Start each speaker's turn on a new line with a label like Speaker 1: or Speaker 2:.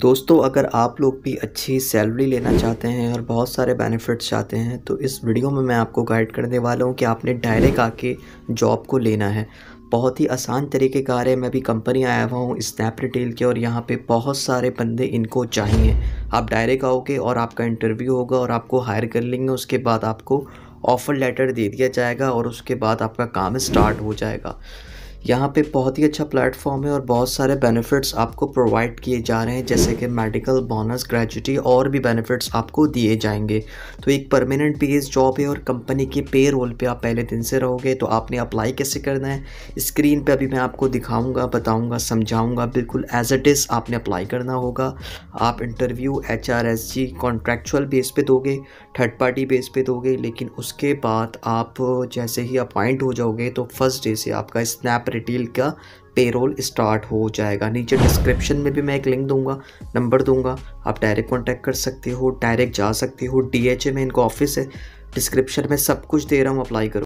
Speaker 1: दोस्तों अगर आप लोग भी अच्छी सैलरी लेना चाहते हैं और बहुत सारे बेनिफिट्स चाहते हैं तो इस वीडियो में मैं आपको गाइड करने वाला हूं कि आपने डायरेक्ट आके जॉब को लेना है बहुत ही आसान तरीके का है मैं भी कंपनी आया हुआ हूँ स्नैप रिटेल के और यहाँ पे बहुत सारे बंदे इनको चाहिए आप डायरेक्ट आओगे और आपका इंटरव्यू होगा और आपको हायर कर लेंगे उसके बाद आपको ऑफ़र लेटर दे दिया जाएगा और उसके बाद आपका काम स्टार्ट हो जाएगा यहाँ पे बहुत ही अच्छा प्लेटफॉर्म है और बहुत सारे बेनिफिट्स आपको प्रोवाइड किए जा रहे हैं जैसे कि मेडिकल बोनस ग्रेजुटी और भी बेनिफिट्स आपको दिए जाएंगे तो एक परमानेंट बेस जॉब है और कंपनी के पे रोल पर आप पहले दिन से रहोगे तो आपने अप्लाई कैसे करना है स्क्रीन पर अभी मैं आपको दिखाऊँगा बताऊँगा समझाऊँगा बिल्कुल एज इट इज़ आपने अप्लाई करना होगा आप interview H R S G contractual base पे दोगे थर्ड पार्टी बेस पे दोगे लेकिन उसके बाद आप जैसे ही अपॉइंट हो जाओगे तो फर्स्ट डे से आपका स्नैप रिटेल का पेरोल स्टार्ट हो जाएगा नीचे डिस्क्रिप्शन में भी मैं एक लिंक दूंगा नंबर दूंगा आप डायरेक्ट कॉन्टैक्ट कर सकते हो डायरेक्ट जा सकते हो डीएचए में इनका ऑफिस है डिस्क्रिप्शन में सब कुछ दे रहा हूँ अप्लाई करो